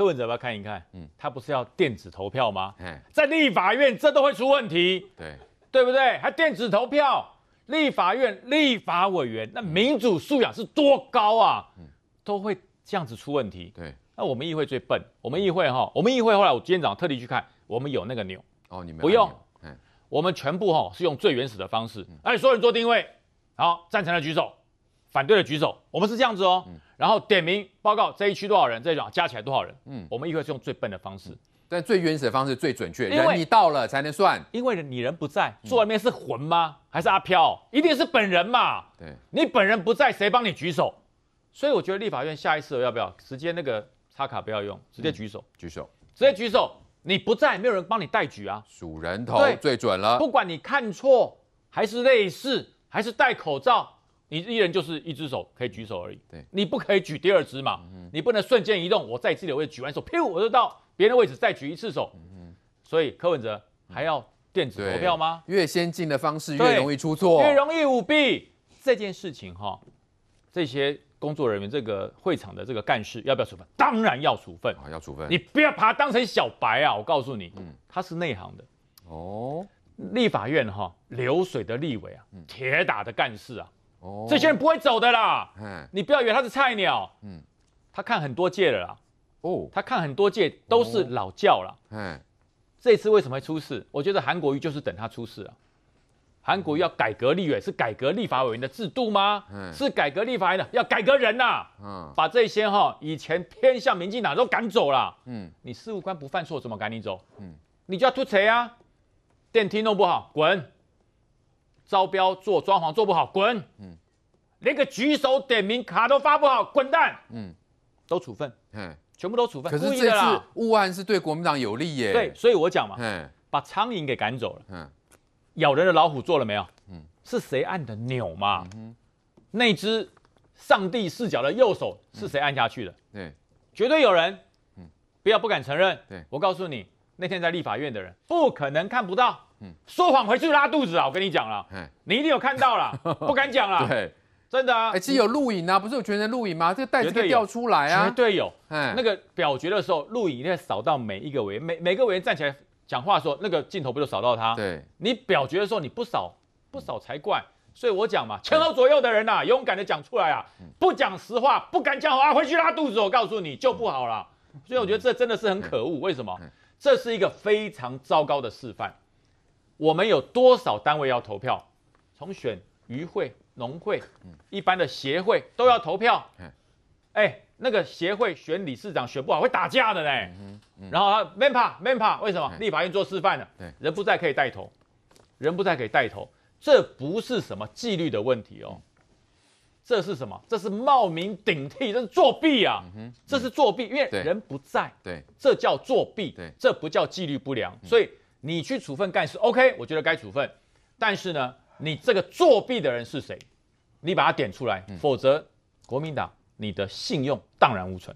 提文者要看一看，嗯，他不是要电子投票吗？在立法院这都会出问题，对对不对？还电子投票，立法院立法委员那民主素养是多高啊？嗯，都会这样子出问题，对。那我们议会最笨，我们议会哈，我们议会后来我今天早上特地去看，我们有那个钮哦，你们不用，我们全部哈是用最原始的方式，哎，所有人做定位，好赞成的举手。反对的举手，我们是这样子哦，然后点名报告这一区多少人，这一种加起来多少人，嗯，我们一会是用最笨的方式，但最原始的方式最准确，因为你到了才能算，因为你人不在，坐外面是魂吗？还是阿飘？一定是本人嘛，对，你本人不在，谁帮你举手？所以我觉得立法院下一次要不要直接那个插卡不要用，直接举手举手，直接举手，你不在，没有人帮你代举啊，数人头最准了，不管你看错还是类似还是戴口罩。你一人就是一只手可以举手而已，对，你不可以举第二只嘛，你不能瞬间移动。我在自己的位置举完手，噗，我就到别人的位置再举一次手。嗯，所以柯文哲还要电子投票吗？越先进的方式越容易出错，越容易舞弊。这件事情哈，这些工作人员、这个会场的这个干事要不要处分？当然要处分啊，要处分。你不要把他当成小白啊，我告诉你，他是内行的。哦，立法院哈，流水的立委啊，铁打的干事啊。这些人不会走的啦，你不要以为他是菜鸟，嗯，他看很多届了啦，哦，他看很多届都是老教了，嗯，这次为什么会出事？我觉得韩国瑜就是等他出事啊，韩国瑜要改革立委，是改革立法委员的制度吗？嗯，是改革立法的，要改革人呐，嗯，把这些哈以前偏向民进党都赶走了，嗯，你事务官不犯错怎么赶你走？嗯，你就要出谁啊？电梯弄不好滚。招标做装潢做不好，滚！嗯，连个举手点名卡都发不好，滚蛋！嗯，都处分，嗯，全部都处分。可是这次误案是对国民党有利耶？对，所以我讲嘛，把苍蝇给赶走了。嗯，咬人的老虎做了没有？嗯，是谁按的钮嘛？嗯，那只上帝视角的右手是谁按下去的？对，绝对有人。嗯，不要不敢承认。对，我告诉你。那天在立法院的人不可能看不到，嗯，说谎回去拉肚子啊！我跟你讲了，你一定有看到了，不敢讲了，对，真的啊，哎，是有录影啊，不是有全程录影吗？这个袋子以掉出来啊，绝对有，哎，那个表决的时候录影一定要扫到每一个委员，每每个委员站起来讲话候，那个镜头不就扫到他？对，你表决的时候你不扫，不扫才怪。所以我讲嘛，前后左右的人呐，勇敢的讲出来啊，不讲实话，不敢讲话，回去拉肚子，我告诉你就不好了。所以我觉得这真的是很可恶，为什么？这是一个非常糟糕的示范。我们有多少单位要投票？从选渔会、农会、一般的协会都要投票。哎，那个协会选理事长选不好会打架的呢。然后啊，manpa manpa，为什么立法院做示范呢？人不在可以带头，人不在可以带头，这不是什么纪律的问题哦。这是什么？这是冒名顶替，这是作弊啊！这是作弊，因为人不在。对，这叫作弊。对，这不叫纪律不良。所以你去处分干事，OK，我觉得该处分。但是呢，你这个作弊的人是谁？你把他点出来，否则国民党你的信用荡然无存。